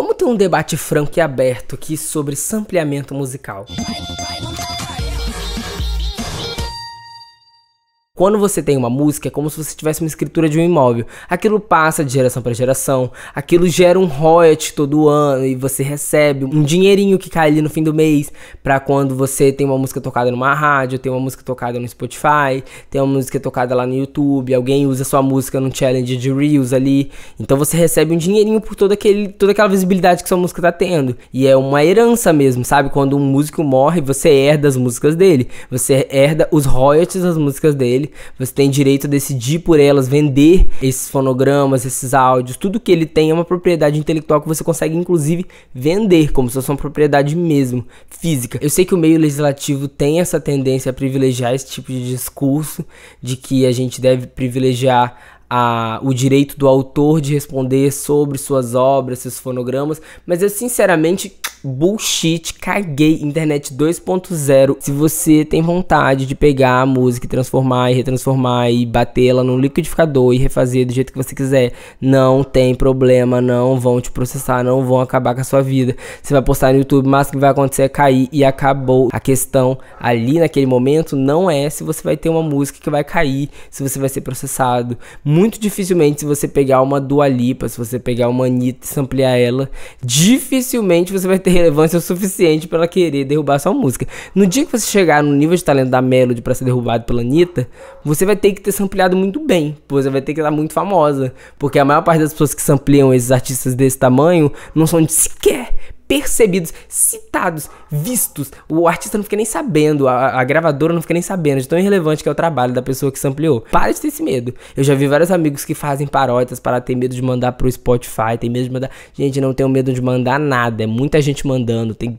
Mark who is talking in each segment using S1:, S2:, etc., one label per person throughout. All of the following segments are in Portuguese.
S1: Vamos ter um debate franco e aberto aqui sobre sampleamento musical. Quando você tem uma música, é como se você tivesse uma escritura de um imóvel. Aquilo passa de geração para geração, aquilo gera um royalty todo ano e você recebe um dinheirinho que cai ali no fim do mês para quando você tem uma música tocada numa rádio, tem uma música tocada no Spotify, tem uma música tocada lá no YouTube, alguém usa sua música num challenge de Reels ali. Então você recebe um dinheirinho por todo aquele, toda aquela visibilidade que sua música tá tendo. E é uma herança mesmo, sabe? Quando um músico morre, você herda as músicas dele, você herda os royalties das músicas dele você tem direito a decidir por elas, vender esses fonogramas, esses áudios, tudo que ele tem é uma propriedade intelectual que você consegue inclusive vender como se fosse uma propriedade mesmo física. Eu sei que o meio legislativo tem essa tendência a privilegiar esse tipo de discurso de que a gente deve privilegiar a, o direito do autor de responder sobre suas obras, seus fonogramas, mas eu sinceramente bullshit, caguei, internet 2.0. Se você tem vontade de pegar a música e transformar e retransformar e bater ela no liquidificador e refazer do jeito que você quiser, não tem problema, não vão te processar, não vão acabar com a sua vida. Você vai postar no YouTube, mas o que vai acontecer é cair e acabou. A questão ali naquele momento não é se você vai ter uma música que vai cair, se você vai ser processado. Muito dificilmente se você pegar uma Dua Lipa, se você pegar uma Anitta e ampliar ela, dificilmente você vai ter relevância o suficiente para ela querer derrubar sua música. No dia que você chegar no nível de talento da Melody para ser derrubado pela Anitta, você vai ter que ter sampleado muito bem, você vai ter que estar muito famosa, porque a maior parte das pessoas que sampleiam esses artistas desse tamanho não são de sequer percebidos, citados, vistos. O artista não fica nem sabendo, a, a, gravadora não fica nem sabendo de tão irrelevante que é o trabalho da pessoa que ampliou. Para de ter esse medo. Eu já vi vários amigos que fazem paródias para ter medo de mandar pro Spotify, tem medo de mandar. Gente, não tenho medo de mandar nada. É muita gente mandando, tem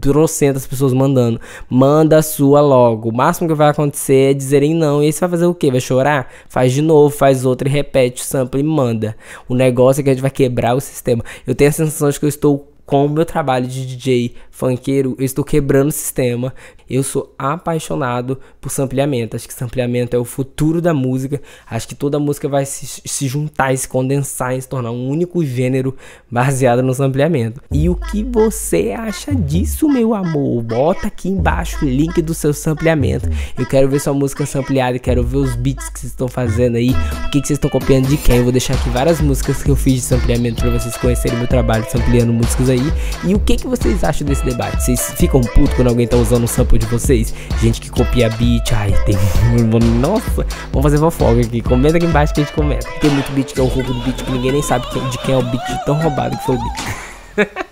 S1: trocentas pessoas mandando. Manda a sua logo. O máximo que vai acontecer é dizerem não. E aí você vai fazer o quê? Vai chorar? Faz de novo, faz outro e repete o sample e manda. O negócio é que a gente vai quebrar o sistema. Eu tenho a sensação de que eu estou com o meu trabalho de DJ funkeiro, eu estou quebrando o sistema. Eu sou apaixonado por sampleamento. Acho que sampleamento é o futuro da música. Acho que toda música vai se, se juntar, se condensar, se tornar um único gênero baseado no sampleamento. E o que você acha disso, meu amor? Bota aqui embaixo o link do seu sampleamento. Eu quero ver sua música sampleada, quero ver os beats que vocês estão fazendo aí, que, que vocês estão copiando de quem. Eu vou deixar aqui várias músicas que eu fiz de sampleamento para vocês conhecerem meu trabalho sampleando músicas aí. E o que, que vocês acham desse debate? Vocês ficam putos quando alguém tá usando um sample de vocês? Gente que copia beat, ai, tem. Nossa, vamos fazer fofoca aqui. Comenta aqui embaixo que a gente comenta. Tem muito beat que é o roubo do beat que ninguém nem sabe de quem é o beat tão roubado que foi o beat.